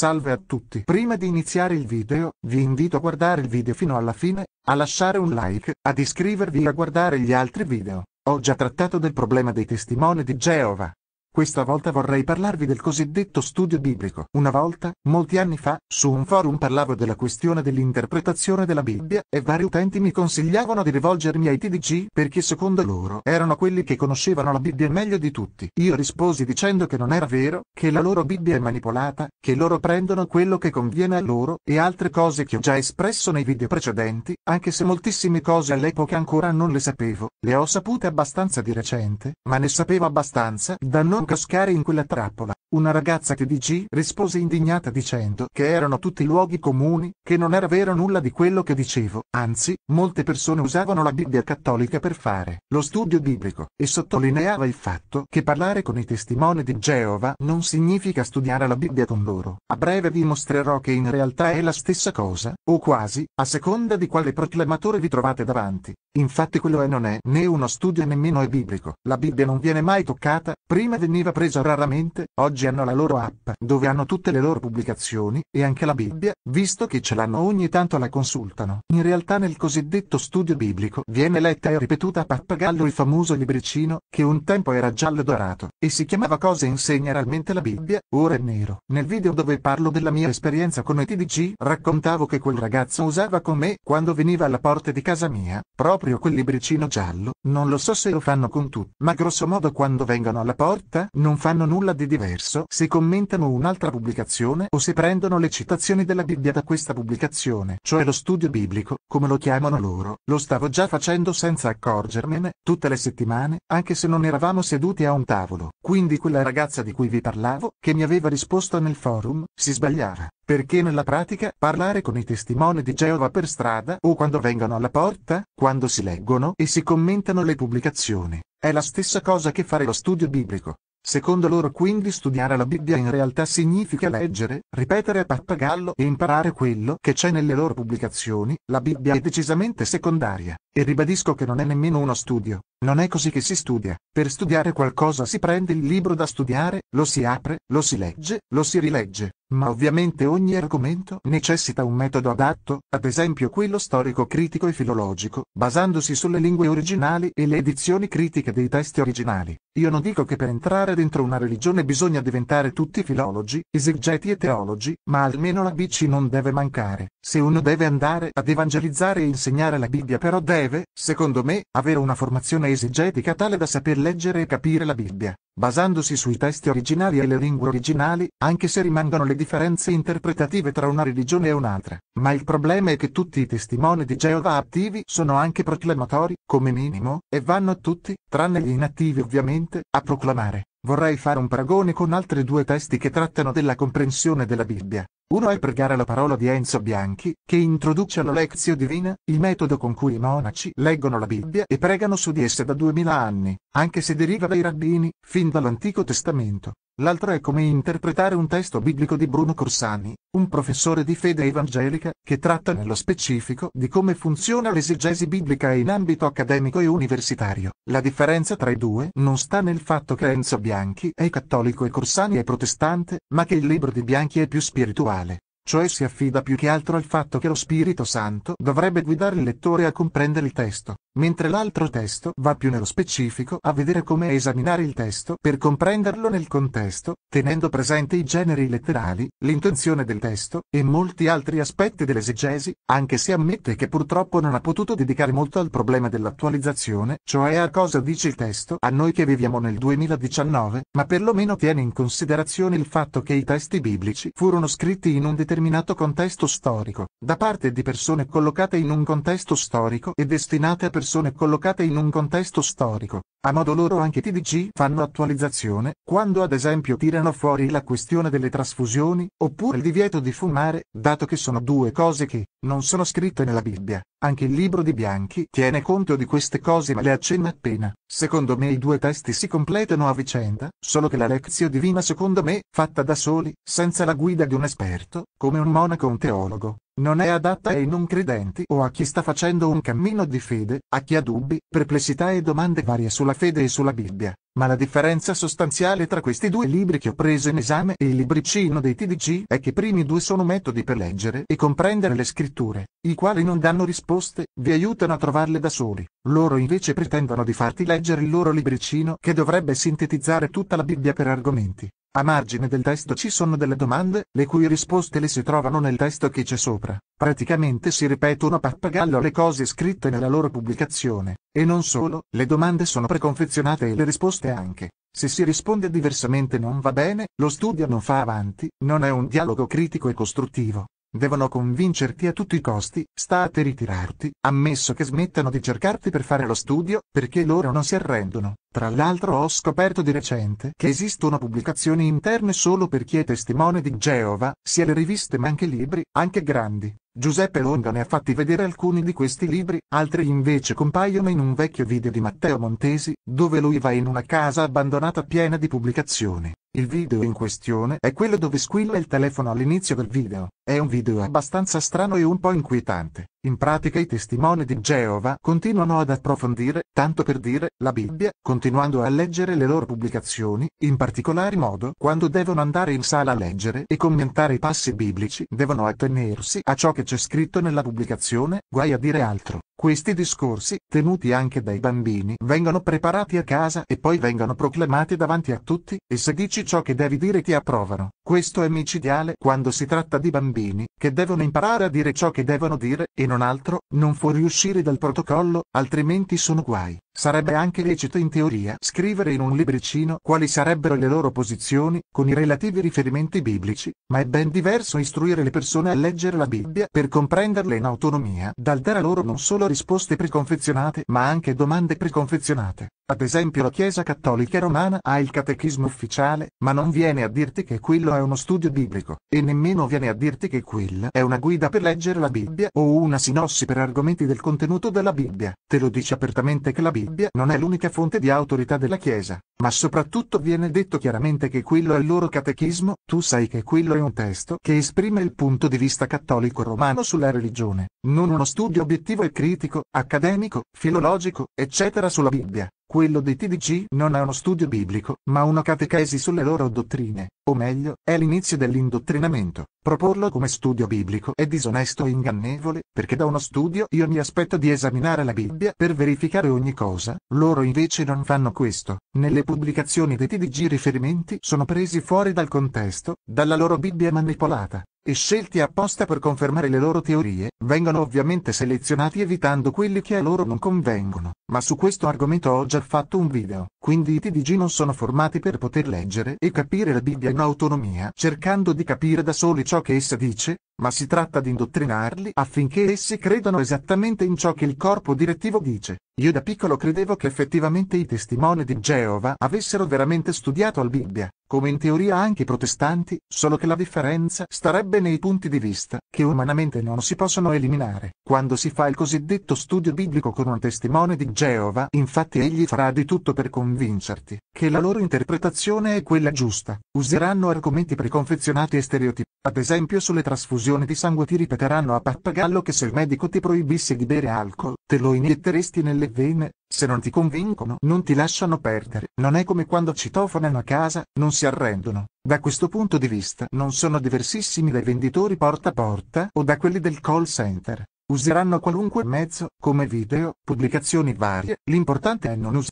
Salve a tutti! Prima di iniziare il video, vi invito a guardare il video fino alla fine, a lasciare un like, ad iscrivervi e a guardare gli altri video. Ho già trattato del problema dei testimoni di Geova. Questa volta vorrei parlarvi del cosiddetto studio biblico. Una volta, molti anni fa, su un forum parlavo della questione dell'interpretazione della Bibbia e vari utenti mi consigliavano di rivolgermi ai TDG perché secondo loro erano quelli che conoscevano la Bibbia meglio di tutti. Io risposi dicendo che non era vero, che la loro Bibbia è manipolata, che loro prendono quello che conviene a loro e altre cose che ho già espresso nei video precedenti, anche se moltissime cose all'epoca ancora non le sapevo, le ho sapute abbastanza di recente, ma ne sapevo abbastanza da non non cascare in quella trappola. Una ragazza che TDG rispose indignata dicendo che erano tutti luoghi comuni, che non era vero nulla di quello che dicevo, anzi, molte persone usavano la Bibbia cattolica per fare lo studio biblico, e sottolineava il fatto che parlare con i testimoni di Geova non significa studiare la Bibbia con loro. A breve vi mostrerò che in realtà è la stessa cosa, o quasi, a seconda di quale proclamatore vi trovate davanti. Infatti quello è non è né uno studio nemmeno è biblico. La Bibbia non viene mai toccata, prima veniva presa raramente, oggi oggi hanno la loro app, dove hanno tutte le loro pubblicazioni, e anche la Bibbia, visto che ce l'hanno ogni tanto la consultano. In realtà nel cosiddetto studio biblico viene letta e ripetuta a pappagallo il famoso libricino, che un tempo era giallo dorato, e si chiamava Cosa insegna realmente la Bibbia, ora è nero. Nel video dove parlo della mia esperienza con ETDG, raccontavo che quel ragazzo usava con me, quando veniva alla porta di casa mia, proprio quel libricino giallo, non lo so se lo fanno con tutti, ma grossomodo quando vengono alla porta, non fanno nulla di diverso stesso se commentano un'altra pubblicazione o se prendono le citazioni della Bibbia da questa pubblicazione, cioè lo studio biblico, come lo chiamano loro, lo stavo già facendo senza accorgermene, tutte le settimane, anche se non eravamo seduti a un tavolo. Quindi quella ragazza di cui vi parlavo, che mi aveva risposto nel forum, si sbagliava. Perché nella pratica parlare con i testimoni di Geova per strada o quando vengono alla porta, quando si leggono e si commentano le pubblicazioni, è la stessa cosa che fare lo studio biblico. Secondo loro quindi studiare la Bibbia in realtà significa leggere, ripetere a pappagallo e imparare quello che c'è nelle loro pubblicazioni, la Bibbia è decisamente secondaria, e ribadisco che non è nemmeno uno studio, non è così che si studia, per studiare qualcosa si prende il libro da studiare, lo si apre, lo si legge, lo si rilegge, ma ovviamente ogni argomento necessita un metodo adatto, ad esempio quello storico critico e filologico, basandosi sulle lingue originali e le edizioni critiche dei testi originali. Io non dico che per entrare dentro una religione bisogna diventare tutti filologi, esegeti e teologi, ma almeno la bici non deve mancare. Se uno deve andare ad evangelizzare e insegnare la Bibbia però deve, secondo me, avere una formazione esegetica tale da saper leggere e capire la Bibbia basandosi sui testi originali e le lingue originali, anche se rimangono le differenze interpretative tra una religione e un'altra. Ma il problema è che tutti i testimoni di Geova attivi sono anche proclamatori, come minimo, e vanno tutti, tranne gli inattivi ovviamente, a proclamare. Vorrei fare un paragone con altri due testi che trattano della comprensione della Bibbia. Uno è Pregare la parola di Enzo Bianchi, che introduce alla Lezio Divina, il metodo con cui i monaci leggono la Bibbia e pregano su di essa da duemila anni, anche se deriva dai rabbini, fin dall'Antico Testamento. L'altro è come interpretare un testo biblico di Bruno Corsani, un professore di fede evangelica, che tratta nello specifico di come funziona l'esegesi biblica in ambito accademico e universitario. La differenza tra i due non sta nel fatto che Enzo Bianchi è cattolico e Corsani è protestante, ma che il libro di Bianchi è più spirituale cioè si affida più che altro al fatto che lo Spirito Santo dovrebbe guidare il lettore a comprendere il testo mentre l'altro testo va più nello specifico a vedere come esaminare il testo per comprenderlo nel contesto, tenendo presente i generi letterali, l'intenzione del testo e molti altri aspetti dell'esegesi, anche se ammette che purtroppo non ha potuto dedicare molto al problema dell'attualizzazione, cioè a cosa dice il testo a noi che viviamo nel 2019, ma perlomeno tiene in considerazione il fatto che i testi biblici furono scritti in un determinato contesto storico, da parte di persone collocate in un contesto storico e destinate a persone collocate in un contesto storico. A modo loro anche TDG fanno attualizzazione, quando ad esempio tirano fuori la questione delle trasfusioni, oppure il divieto di fumare, dato che sono due cose che non sono scritte nella Bibbia. Anche il libro di Bianchi tiene conto di queste cose ma le accenna appena. Secondo me i due testi si completano a vicenda, solo che la lezione divina secondo me, fatta da soli, senza la guida di un esperto, come un monaco o un teologo, non è adatta ai non credenti o a chi sta facendo un cammino di fede, a chi ha dubbi, perplessità e domande varie sulla fede e sulla Bibbia. Ma la differenza sostanziale tra questi due libri che ho preso in esame e il libricino dei TDG è che i primi due sono metodi per leggere e comprendere le scritture, i quali non danno risposte, vi aiutano a trovarle da soli. Loro invece pretendono di farti leggere il loro libricino che dovrebbe sintetizzare tutta la Bibbia per argomenti. A margine del testo ci sono delle domande, le cui risposte le si trovano nel testo che c'è sopra. Praticamente si ripetono a pappagallo le cose scritte nella loro pubblicazione. E non solo, le domande sono preconfezionate e le risposte anche. Se si risponde diversamente non va bene, lo studio non fa avanti, non è un dialogo critico e costruttivo. Devono convincerti a tutti i costi, state ritirarti, ammesso che smettano di cercarti per fare lo studio, perché loro non si arrendono. Tra l'altro ho scoperto di recente che esistono pubblicazioni interne solo per chi è testimone di Geova, sia le riviste ma anche libri, anche grandi. Giuseppe Longa ne ha fatti vedere alcuni di questi libri, altri invece compaiono in un vecchio video di Matteo Montesi, dove lui va in una casa abbandonata piena di pubblicazioni. Il video in questione è quello dove squilla il telefono all'inizio del video. È un video abbastanza strano e un po' inquietante. In pratica i testimoni di Geova continuano ad approfondire, tanto per dire, la Bibbia, continuando a leggere le loro pubblicazioni, in particolar modo quando devono andare in sala a leggere e commentare i passi biblici, devono attenersi a ciò che c'è scritto nella pubblicazione, guai a dire altro. Questi discorsi, tenuti anche dai bambini, vengono preparati a casa e poi vengono proclamati davanti a tutti, e se dici dici ciò che devi dire ti approvano. Questo è micidiale quando si tratta di bambini, che devono imparare a dire ciò che devono dire, e non altro, non fuoriuscire dal protocollo, altrimenti sono guai. Sarebbe anche lecito in teoria scrivere in un libricino quali sarebbero le loro posizioni, con i relativi riferimenti biblici, ma è ben diverso istruire le persone a leggere la Bibbia per comprenderla in autonomia, dal dare a loro non solo risposte preconfezionate, ma anche domande preconfezionate. Ad esempio la Chiesa Cattolica Romana ha il catechismo ufficiale, ma non viene a dirti che quello è uno studio biblico, e nemmeno viene a dirti che quella è una guida per leggere la Bibbia o una sinossi per argomenti del contenuto della Bibbia. Te lo dice apertamente che la Bibbia Bibbia non è l'unica fonte di autorità della Chiesa, ma soprattutto viene detto chiaramente che quello è il loro catechismo, tu sai che quello è un testo che esprime il punto di vista cattolico romano sulla religione, non uno studio obiettivo e critico, accademico, filologico, eccetera sulla Bibbia. Quello dei TDC non è uno studio biblico, ma una catechesi sulle loro dottrine, o meglio, è l'inizio dell'indottrinamento. Proporlo come studio biblico è disonesto e ingannevole, perché da uno studio io mi aspetto di esaminare la Bibbia per verificare ogni cosa, loro invece non fanno questo. Nelle pubblicazioni dei TDG riferimenti sono presi fuori dal contesto, dalla loro Bibbia manipolata e scelti apposta per confermare le loro teorie, vengono ovviamente selezionati evitando quelli che a loro non convengono, ma su questo argomento ho già fatto un video. Quindi i TDG non sono formati per poter leggere e capire la Bibbia in autonomia, cercando di capire da soli ciò che essa dice, ma si tratta di indottrinarli affinché essi credano esattamente in ciò che il corpo direttivo dice. Io da piccolo credevo che effettivamente i testimoni di Geova avessero veramente studiato la Bibbia, come in teoria anche i protestanti, solo che la differenza starebbe nei punti di vista, che umanamente non si possono eliminare. Quando si fa il cosiddetto studio biblico con un testimone di Geova, infatti egli farà di tutto per convincere convincerti che la loro interpretazione è quella giusta. Useranno argomenti preconfezionati e stereotipi. Ad esempio sulle trasfusioni di sangue ti ripeteranno a pappagallo che se il medico ti proibisse di bere alcol, te lo inietteresti nelle vene. Se non ti convincono, non ti lasciano perdere. Non è come quando citofonano a casa, non si arrendono. Da questo punto di vista non sono diversissimi dai venditori porta a porta o da quelli del call center. Useranno qualunque mezzo, come video, pubblicazioni varie, l'importante è, us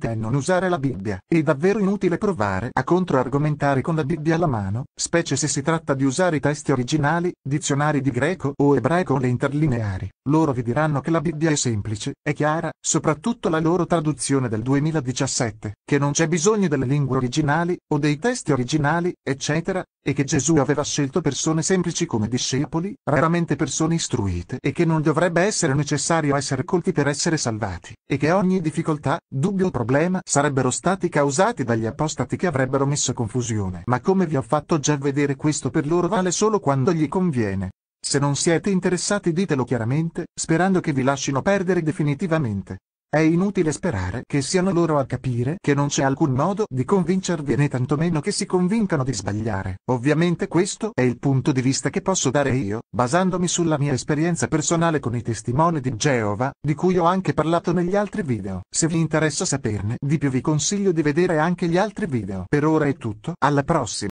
è non, usare la Bibbia, è davvero inutile provare a controargomentare con la Bibbia alla mano, specie se si tratta di usare i testi originali, dizionari di greco o ebraico o le interlineari. Loro vi diranno che la Bibbia è semplice, è chiara, soprattutto la loro traduzione del 2017, che non c'è bisogno delle lingue originali, o dei testi originali, eccetera, e che Gesù aveva scelto persone semplici come discepoli, raramente persone istruite e che non dovrebbe essere necessario essere colti per essere salvati, e che ogni difficoltà, dubbio o problema sarebbero stati causati dagli apostati che avrebbero messo confusione. Ma come vi ho fatto già vedere questo per loro vale solo quando gli conviene. Se non siete interessati ditelo chiaramente, sperando che vi lascino perdere definitivamente. È inutile sperare che siano loro a capire che non c'è alcun modo di convincervi né tantomeno che si convincano di sbagliare. Ovviamente questo è il punto di vista che posso dare io, basandomi sulla mia esperienza personale con i testimoni di Geova, di cui ho anche parlato negli altri video. Se vi interessa saperne di più vi consiglio di vedere anche gli altri video. Per ora è tutto, alla prossima.